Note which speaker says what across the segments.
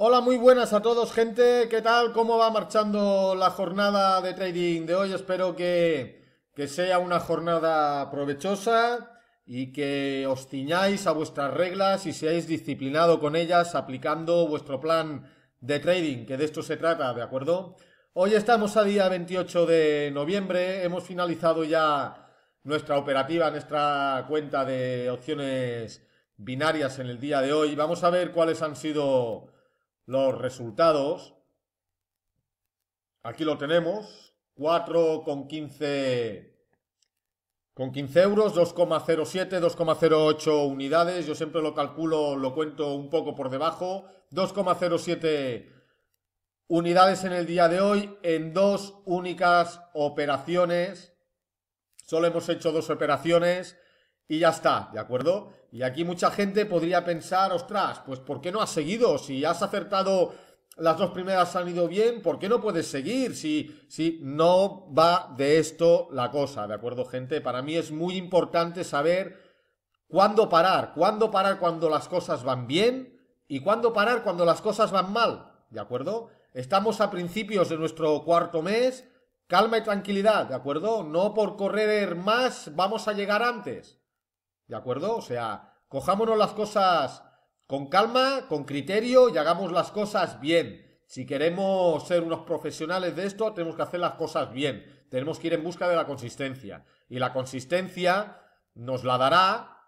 Speaker 1: Hola, muy buenas a todos, gente. ¿Qué tal? ¿Cómo va marchando la jornada de trading de hoy? Espero que, sea una jornada provechosa y que os ciñáis a vuestras reglas y seáis disciplinado con ellas aplicando vuestro plan de trading, que de esto se trata, ¿de acuerdo? Hoy estamos a día 28 de noviembre, hemos finalizado ya nuestra operativa, nuestra cuenta de opciones binarias en el día de hoy. Vamos a ver cuáles han sido los resultados. Aquí lo tenemos. 4 con 15, con 15 euros, 2,07, 2,08 unidades. Yo siempre lo calculo, lo cuento un poco por debajo. 2,07 unidades en el día de hoy en dos únicas operaciones. Solo hemos hecho dos operaciones y ya está, ¿de acuerdo? Y aquí mucha gente podría pensar, ostras, pues ¿por qué no has seguido? Si has acertado las dos primeras han ido bien, ¿por qué no puedes seguir? Si, si no va de esto la cosa, ¿de acuerdo, gente? Para mí es muy importante saber cuándo parar, cuándo parar cuando las cosas van bien y cuándo parar cuando las cosas van mal, ¿de acuerdo? Estamos a principios de nuestro cuarto mes, calma y tranquilidad, ¿de acuerdo? No por correr más vamos a llegar antes. ¿De acuerdo? O sea, cojámonos las cosas con calma, con criterio y hagamos las cosas bien. Si queremos ser unos profesionales de esto, tenemos que hacer las cosas bien. Tenemos que ir en busca de la consistencia. Y la consistencia nos la dará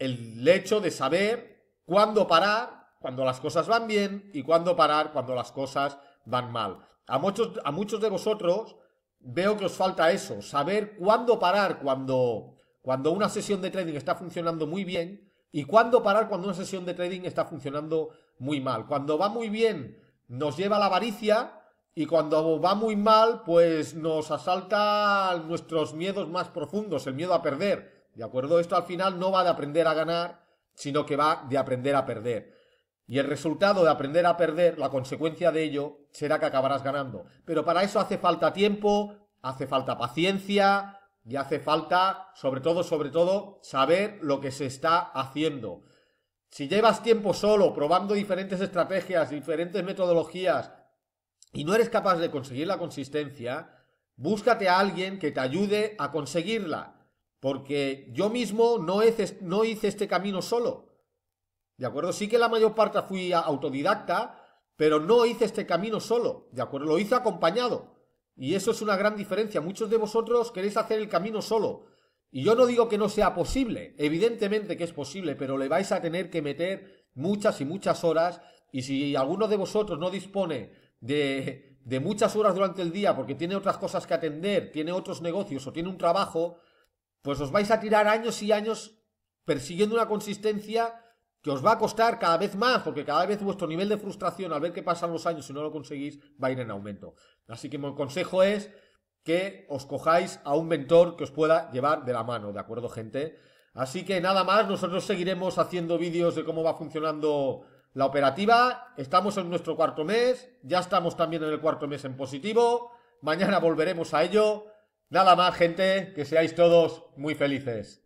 Speaker 1: el hecho de saber cuándo parar cuando las cosas van bien y cuándo parar cuando las cosas van mal. A muchos, a muchos de vosotros veo que os falta eso, saber cuándo parar cuando cuando una sesión de trading está funcionando muy bien y cuándo parar cuando una sesión de trading está funcionando muy mal. Cuando va muy bien nos lleva la avaricia y cuando va muy mal pues nos asalta nuestros miedos más profundos, el miedo a perder. ¿De acuerdo? Esto al final no va de aprender a ganar, sino que va de aprender a perder. Y el resultado de aprender a perder, la consecuencia de ello, será que acabarás ganando. Pero para eso hace falta tiempo, hace falta paciencia, y hace falta, sobre todo, sobre todo, saber lo que se está haciendo. Si llevas tiempo solo, probando diferentes estrategias, diferentes metodologías, y no eres capaz de conseguir la consistencia, búscate a alguien que te ayude a conseguirla. Porque yo mismo no, no hice este camino solo. ¿De acuerdo? Sí que la mayor parte fui autodidacta, pero no hice este camino solo. ¿De acuerdo? Lo hice acompañado. Y eso es una gran diferencia. Muchos de vosotros queréis hacer el camino solo. Y yo no digo que no sea posible, evidentemente que es posible, pero le vais a tener que meter muchas y muchas horas. Y si alguno de vosotros no dispone de, de muchas horas durante el día porque tiene otras cosas que atender, tiene otros negocios o tiene un trabajo, pues os vais a tirar años y años persiguiendo una consistencia que os va a costar cada vez más, porque cada vez vuestro nivel de frustración al ver que pasan los años y no lo conseguís va a ir en aumento. Así que mi consejo es que os cojáis a un mentor que os pueda llevar de la mano, ¿de acuerdo, gente? Así que nada más, nosotros seguiremos haciendo vídeos de cómo va funcionando la operativa. Estamos en nuestro cuarto mes, ya estamos también en el cuarto mes en positivo. Mañana volveremos a ello. Nada más, gente, que seáis todos muy felices.